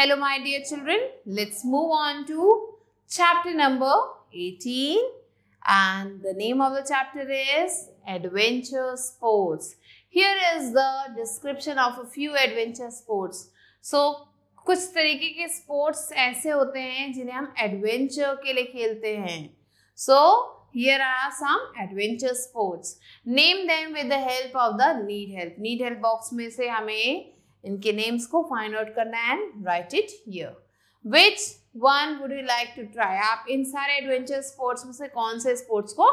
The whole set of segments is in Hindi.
Hello my dear children, let's move on to chapter number 18 and the name of the chapter is Adventure Sports. Here is the description of a few adventure sports. So कुछ तरीके के स्पोर्ट्स ऐसे होते हैं जिन्हें हम एडवेंचर के लिए खेलते हैं so here are some adventure sports name them with the help of the need help need help box में से हमें इनके नेम्स को फाइंड आउट करना है and write it here which one would you like to try आप इन सारे एडवेंचर स्पोर्ट्स में से कौन से स्पोर्ट्स को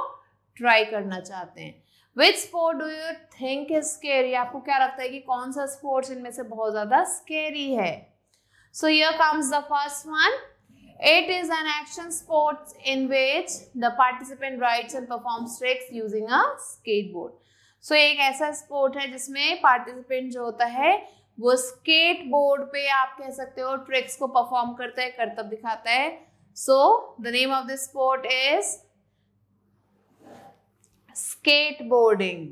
ट्राई करना चाहते हैं which sport do you think is scary आपको क्या लगता है कि कौन सा स्पोर्ट्स इनमें से बहुत ज़्यादा स्केरी है so here comes the first one It is an action sport in which the participant rides and performs tricks using a skateboard. So एक ऐसा स्पोर्ट है जिसमें पार्टिसिपेंट जो होता है वो स्केट बोर्ड पे आप कह सकते हो ट्रिक्स को परफॉर्म करता है करतब दिखाता है so the name of the sport is skateboarding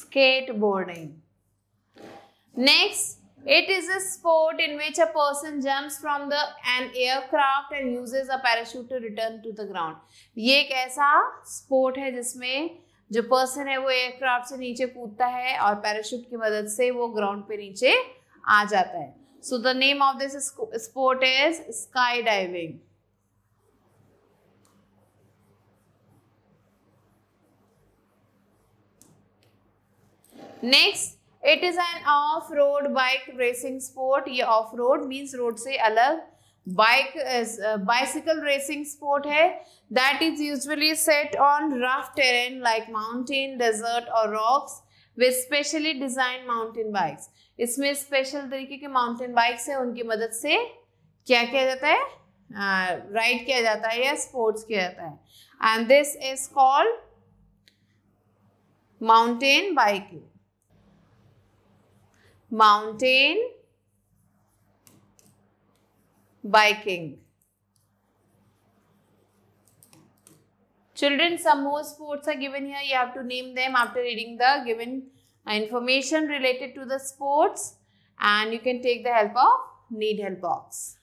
skateboarding next It is a sport in which a person jumps from the an aircraft and uses a parachute to return to the ground. ये एक ऐसा sport है जिसमें जो person है वो aircraft से नीचे कूदता है और parachute की मदद से वो ground पे नीचे आ जाता है So the name of this sport is skydiving. Next, it is an off road bike racing sport ये ऑफ रोड मीन्स रोड से अलग बाइक बाइसिकल रेसिंग स्पोर्ट है that is usually set on rough terrain like mountain desert और rocks with specially design mountain bikes इसमें स्पेशल तरीके के माउंटेन बाइक्स हैं उनकी मदद से क्या किया जाता है राइड uh, किया जाता है या स्पोर्ट्स किया जाता है and this is called mountain biking mountain biking. Children, some more sports are given here. You have to name them after reading the given information related to the sports and you can take the help of need help box.